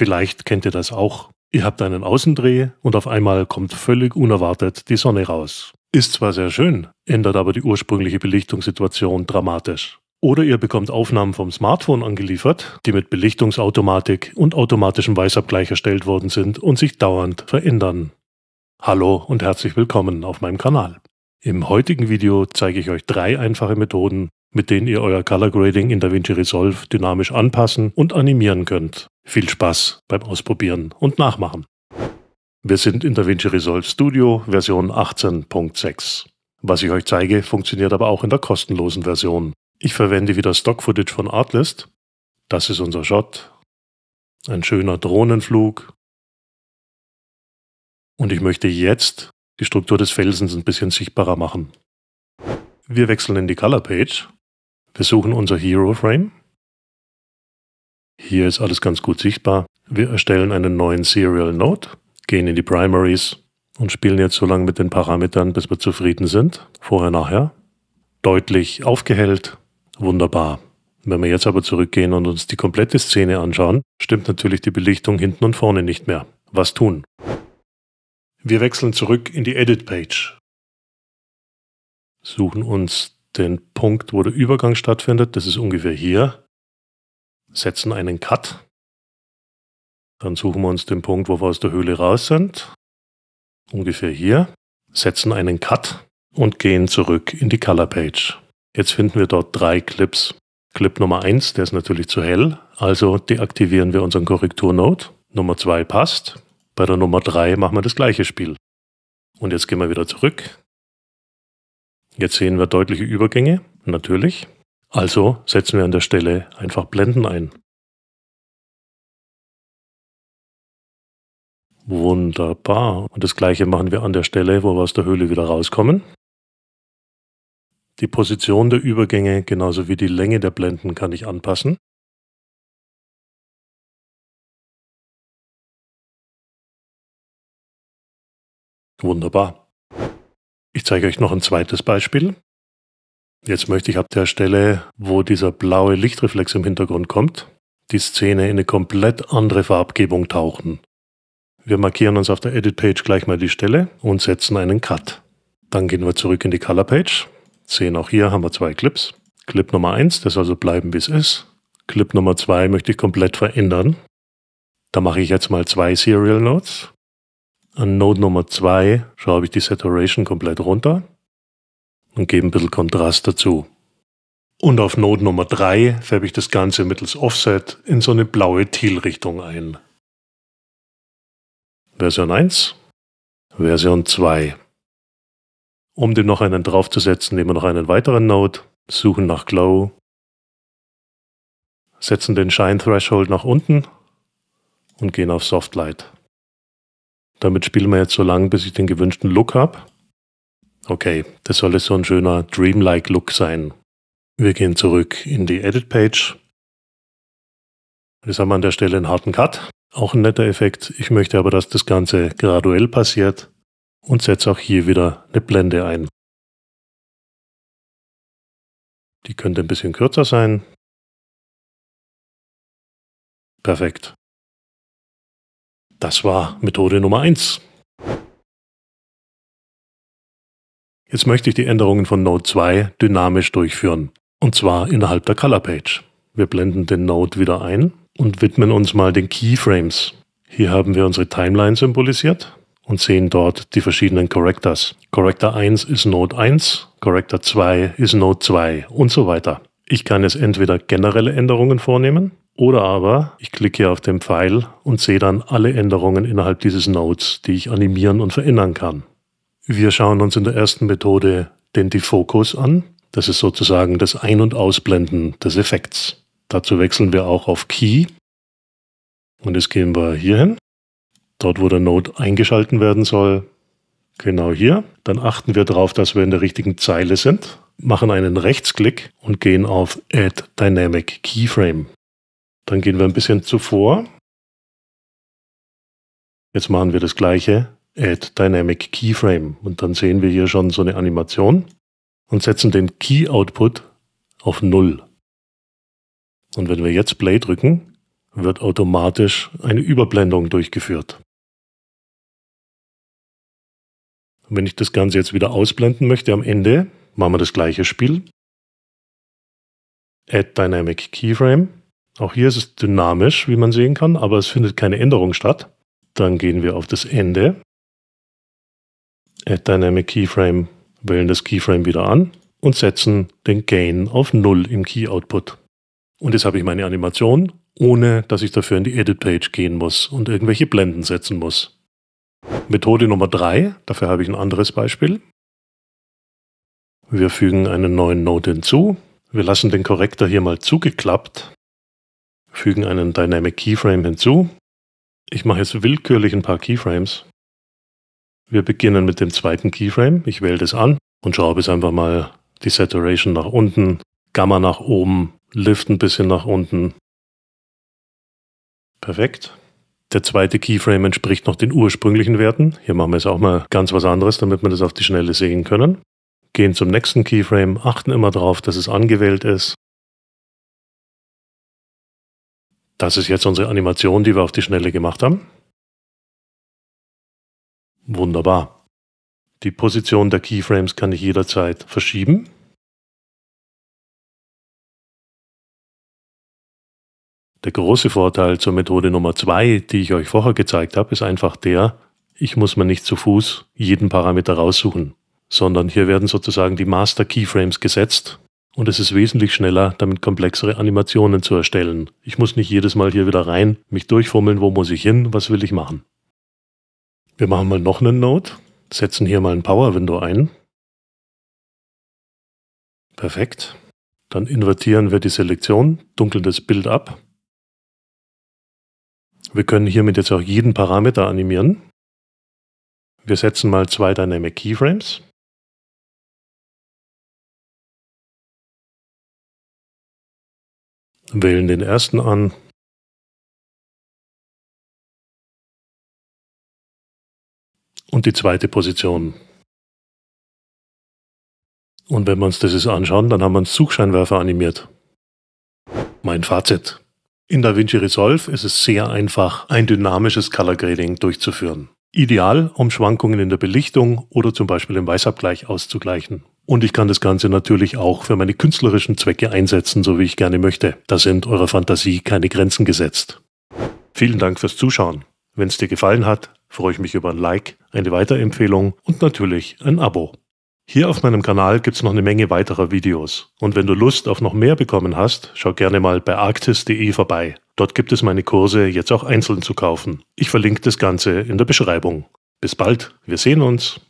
Vielleicht kennt ihr das auch. Ihr habt einen Außendreh und auf einmal kommt völlig unerwartet die Sonne raus. Ist zwar sehr schön, ändert aber die ursprüngliche Belichtungssituation dramatisch. Oder ihr bekommt Aufnahmen vom Smartphone angeliefert, die mit Belichtungsautomatik und automatischem Weißabgleich erstellt worden sind und sich dauernd verändern. Hallo und herzlich willkommen auf meinem Kanal. Im heutigen Video zeige ich euch drei einfache Methoden, mit denen ihr euer Color Grading in DaVinci Resolve dynamisch anpassen und animieren könnt. Viel Spaß beim Ausprobieren und Nachmachen. Wir sind in DaVinci Resolve Studio Version 18.6. Was ich euch zeige, funktioniert aber auch in der kostenlosen Version. Ich verwende wieder Stock-Footage von Artlist. Das ist unser Shot. Ein schöner Drohnenflug. Und ich möchte jetzt die Struktur des Felsens ein bisschen sichtbarer machen. Wir wechseln in die Color Page wir suchen unser Hero Frame. Hier ist alles ganz gut sichtbar. Wir erstellen einen neuen Serial Node, gehen in die Primaries und spielen jetzt so lange mit den Parametern, bis wir zufrieden sind. Vorher, nachher. Deutlich aufgehellt. Wunderbar. Wenn wir jetzt aber zurückgehen und uns die komplette Szene anschauen, stimmt natürlich die Belichtung hinten und vorne nicht mehr. Was tun? Wir wechseln zurück in die Edit Page. Suchen uns den Punkt, wo der Übergang stattfindet, das ist ungefähr hier, setzen einen Cut. Dann suchen wir uns den Punkt, wo wir aus der Höhle raus sind, ungefähr hier, setzen einen Cut und gehen zurück in die Color Page. Jetzt finden wir dort drei Clips. Clip Nummer 1, der ist natürlich zu hell, also deaktivieren wir unseren korrektur Nummer 2 passt. Bei der Nummer 3 machen wir das gleiche Spiel. Und jetzt gehen wir wieder zurück, Jetzt sehen wir deutliche Übergänge, natürlich. Also setzen wir an der Stelle einfach Blenden ein. Wunderbar. Und das gleiche machen wir an der Stelle, wo wir aus der Höhle wieder rauskommen. Die Position der Übergänge genauso wie die Länge der Blenden kann ich anpassen. Wunderbar. Ich zeige euch noch ein zweites Beispiel. Jetzt möchte ich ab der Stelle, wo dieser blaue Lichtreflex im Hintergrund kommt, die Szene in eine komplett andere Farbgebung tauchen. Wir markieren uns auf der Edit Page gleich mal die Stelle und setzen einen Cut. Dann gehen wir zurück in die Color Page. Sehen auch hier haben wir zwei Clips. Clip Nummer 1, das soll so bleiben wie es ist. Clip Nummer 2 möchte ich komplett verändern. Da mache ich jetzt mal zwei Serial Notes. An Node Nummer 2 schraube ich die Saturation komplett runter und gebe ein bisschen Kontrast dazu. Und auf Node Nummer 3 färbe ich das Ganze mittels Offset in so eine blaue Teal-Richtung ein. Version 1, Version 2. Um dem noch einen draufzusetzen, nehmen wir noch einen weiteren Node, suchen nach Glow, setzen den Shine Threshold nach unten und gehen auf Soft Light. Damit spielen wir jetzt so lange, bis ich den gewünschten Look habe. Okay, das soll jetzt so ein schöner Dreamlike Look sein. Wir gehen zurück in die Edit Page. Jetzt haben wir an der Stelle einen harten Cut. Auch ein netter Effekt. Ich möchte aber, dass das Ganze graduell passiert und setze auch hier wieder eine Blende ein. Die könnte ein bisschen kürzer sein. Perfekt. Das war Methode Nummer 1. Jetzt möchte ich die Änderungen von Node 2 dynamisch durchführen. Und zwar innerhalb der Color Page. Wir blenden den Node wieder ein und widmen uns mal den Keyframes. Hier haben wir unsere Timeline symbolisiert und sehen dort die verschiedenen Correctors. Corrector 1 ist Node 1, Corrector 2 ist Node 2 und so weiter. Ich kann jetzt entweder generelle Änderungen vornehmen oder aber ich klicke auf den Pfeil und sehe dann alle Änderungen innerhalb dieses Nodes, die ich animieren und verändern kann. Wir schauen uns in der ersten Methode den Defocus an. Das ist sozusagen das Ein- und Ausblenden des Effekts. Dazu wechseln wir auch auf Key. Und jetzt gehen wir hier hin, dort wo der Node eingeschalten werden soll. Genau hier. Dann achten wir darauf, dass wir in der richtigen Zeile sind, machen einen Rechtsklick und gehen auf Add Dynamic Keyframe. Dann gehen wir ein bisschen zuvor. Jetzt machen wir das gleiche, Add Dynamic Keyframe. Und dann sehen wir hier schon so eine Animation und setzen den Key Output auf 0. Und wenn wir jetzt Play drücken, wird automatisch eine Überblendung durchgeführt. Und wenn ich das Ganze jetzt wieder ausblenden möchte am Ende, machen wir das gleiche Spiel. Add Dynamic Keyframe auch hier ist es dynamisch, wie man sehen kann, aber es findet keine Änderung statt. Dann gehen wir auf das Ende. Add Dynamic Keyframe, wählen das Keyframe wieder an und setzen den Gain auf 0 im Key Output. Und jetzt habe ich meine Animation, ohne dass ich dafür in die Edit Page gehen muss und irgendwelche Blenden setzen muss. Methode Nummer 3, dafür habe ich ein anderes Beispiel. Wir fügen einen neuen Node hinzu. Wir lassen den Korrektor hier mal zugeklappt, fügen einen Dynamic Keyframe hinzu. Ich mache jetzt willkürlich ein paar Keyframes. Wir beginnen mit dem zweiten Keyframe. Ich wähle das an und schraube es einfach mal die Saturation nach unten, Gamma nach oben, Lift ein bisschen nach unten. Perfekt. Der zweite Keyframe entspricht noch den ursprünglichen Werten. Hier machen wir jetzt auch mal ganz was anderes, damit wir das auf die Schnelle sehen können. Gehen zum nächsten Keyframe, achten immer darauf, dass es angewählt ist. Das ist jetzt unsere Animation, die wir auf die Schnelle gemacht haben. Wunderbar. Die Position der Keyframes kann ich jederzeit verschieben. Der große Vorteil zur Methode Nummer 2, die ich euch vorher gezeigt habe, ist einfach der, ich muss mir nicht zu Fuß jeden Parameter raussuchen, sondern hier werden sozusagen die Master Keyframes gesetzt und es ist wesentlich schneller, damit komplexere Animationen zu erstellen. Ich muss nicht jedes Mal hier wieder rein, mich durchfummeln, wo muss ich hin, was will ich machen. Wir machen mal noch einen Node, setzen hier mal ein Power Window ein. Perfekt. Dann invertieren wir die Selektion, dunkeln das Bild ab. Wir können hiermit jetzt auch jeden Parameter animieren. Wir setzen mal zwei Dynamic Keyframes. wählen den ersten an. Und die zweite Position. Und wenn wir uns das jetzt anschauen, dann haben wir einen Suchscheinwerfer animiert. Mein Fazit. In DaVinci Resolve ist es sehr einfach, ein dynamisches Color Grading durchzuführen. Ideal, um Schwankungen in der Belichtung oder zum Beispiel im Weißabgleich auszugleichen. Und ich kann das Ganze natürlich auch für meine künstlerischen Zwecke einsetzen, so wie ich gerne möchte. Da sind eurer Fantasie keine Grenzen gesetzt. Vielen Dank fürs Zuschauen. Wenn es dir gefallen hat, freue ich mich über ein Like, eine Weiterempfehlung und natürlich ein Abo. Hier auf meinem Kanal gibt es noch eine Menge weiterer Videos. Und wenn du Lust auf noch mehr bekommen hast, schau gerne mal bei arktis.de vorbei. Dort gibt es meine Kurse jetzt auch einzeln zu kaufen. Ich verlinke das Ganze in der Beschreibung. Bis bald, wir sehen uns.